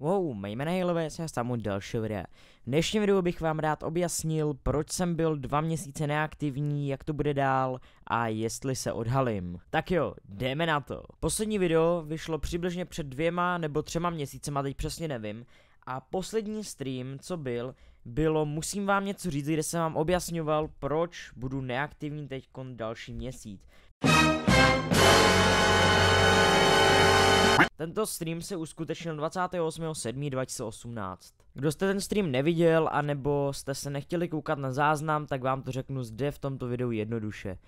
Wow, mé jméno je Hilové, jsem tam dalšího videa. V dnešním videu bych vám rád objasnil, proč jsem byl dva měsíce neaktivní, jak to bude dál a jestli se odhalím. Tak jo, jdeme na to. Poslední video vyšlo přibližně před dvěma nebo třema měsícema, teď přesně nevím. A poslední stream, co byl, bylo Musím vám něco říct, kde jsem vám objasňoval, proč budu neaktivní teď další měsíc. Tento stream se uskutečnil 28.7.2018. Kdo jste ten stream neviděl, anebo jste se nechtěli koukat na záznam, tak vám to řeknu zde v tomto videu jednoduše.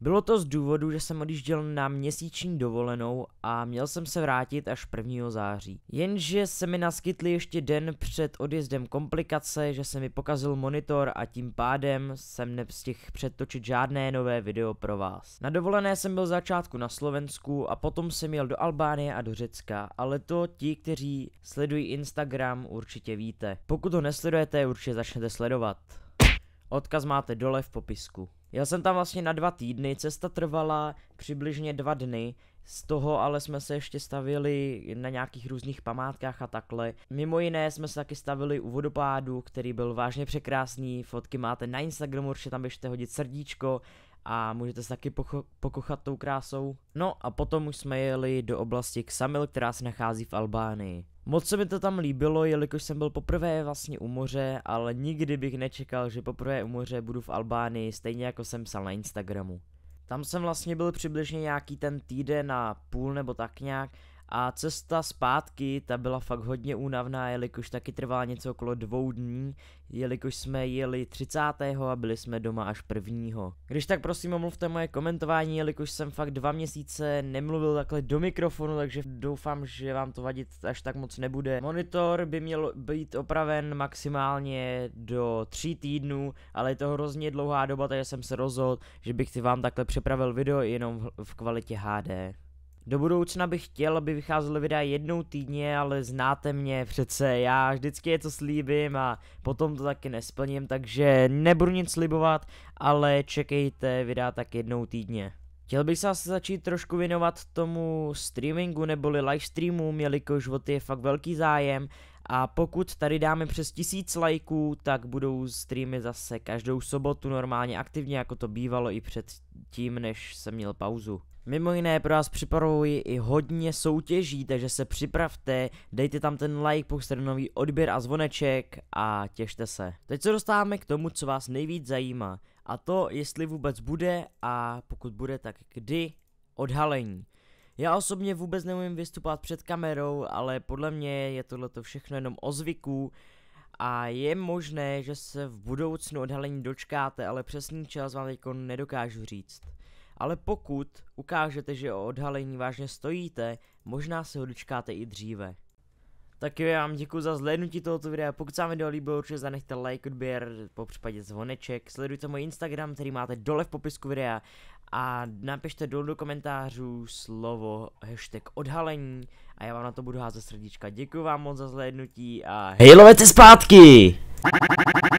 Bylo to z důvodu, že jsem odjížděl na měsíční dovolenou a měl jsem se vrátit až 1. září. Jenže se mi naskytly ještě den před odjezdem komplikace, že se mi pokazil monitor a tím pádem jsem nepstihl předtočit žádné nové video pro vás. Na dovolené jsem byl začátku na Slovensku a potom jsem jel do Albánie a do Řecka, ale to ti, kteří sledují Instagram, určitě víte. Pokud ho nesledujete, určitě začnete sledovat. Odkaz máte dole v popisku. Jel jsem tam vlastně na dva týdny, cesta trvala přibližně dva dny, z toho ale jsme se ještě stavili na nějakých různých památkách a takhle. Mimo jiné jsme se taky stavili u vodopádu, který byl vážně překrásný, fotky máte na Instagramu, určitě tam běžte hodit srdíčko a můžete se taky pocho- pokochat tou krásou. No a potom už jsme jeli do oblasti Ksamil, která se nachází v Albánii. Moc se mi to tam líbilo, jelikož jsem byl poprvé vlastně u moře, ale nikdy bych nečekal, že poprvé u moře budu v Albánii, stejně jako jsem psal na Instagramu. Tam jsem vlastně byl přibližně nějaký ten týden a půl nebo tak nějak a cesta zpátky, ta byla fakt hodně únavná, jelikož taky trvala něco okolo dvou dní, jelikož jsme jeli 30. a byli jsme doma až prvního. Když tak prosím omluvte moje komentování, jelikož jsem fakt dva měsíce nemluvil takhle do mikrofonu, takže doufám, že vám to vadit až tak moc nebude. Monitor by měl být opraven maximálně do tří týdnů, ale je to hrozně dlouhá doba, takže jsem se rozhodl, že bych si vám takhle přepravil video jenom v kvalitě HD. Do budoucna bych chtěl, aby vycházelo videa jednou týdně, ale znáte mě přece, já vždycky je to slíbím a potom to taky nesplním, takže nebudu nic slibovat, ale čekejte videa tak jednou týdně. Chtěl bych se asi začít trošku věnovat tomu streamingu neboli livestreamům, jelikož o ty je fakt velký zájem a pokud tady dáme přes tisíc lajků, tak budou streamy zase každou sobotu normálně aktivně, jako to bývalo i před tím, než jsem měl pauzu. Mimo jiné pro vás připravuji i hodně soutěží, takže se připravte, dejte tam ten like, jste nový odběr a zvoneček a těšte se. Teď se dostáváme k tomu, co vás nejvíc zajímá a to, jestli vůbec bude a pokud bude, tak kdy odhalení. Já osobně vůbec neumím vystupovat před kamerou, ale podle mě je tohle všechno jenom o zvyku a je možné, že se v budoucnu odhalení dočkáte, ale přesný čas vám teď nedokážu říct. Ale pokud ukážete, že o odhalení vážně stojíte, možná se ho dočkáte i dříve. Tak jo, já vám děkuji za zhlédnutí tohoto videa, pokud se vám video líbilo, určitě zanechte like, odběr, po případě zvoneček, sledujte můj Instagram, který máte dole v popisku videa a napište dolů do komentářů slovo hashtag odhalení a já vám na to budu házet srdíčka. Děkuji vám moc za zhlédnutí a hej loveci zpátky!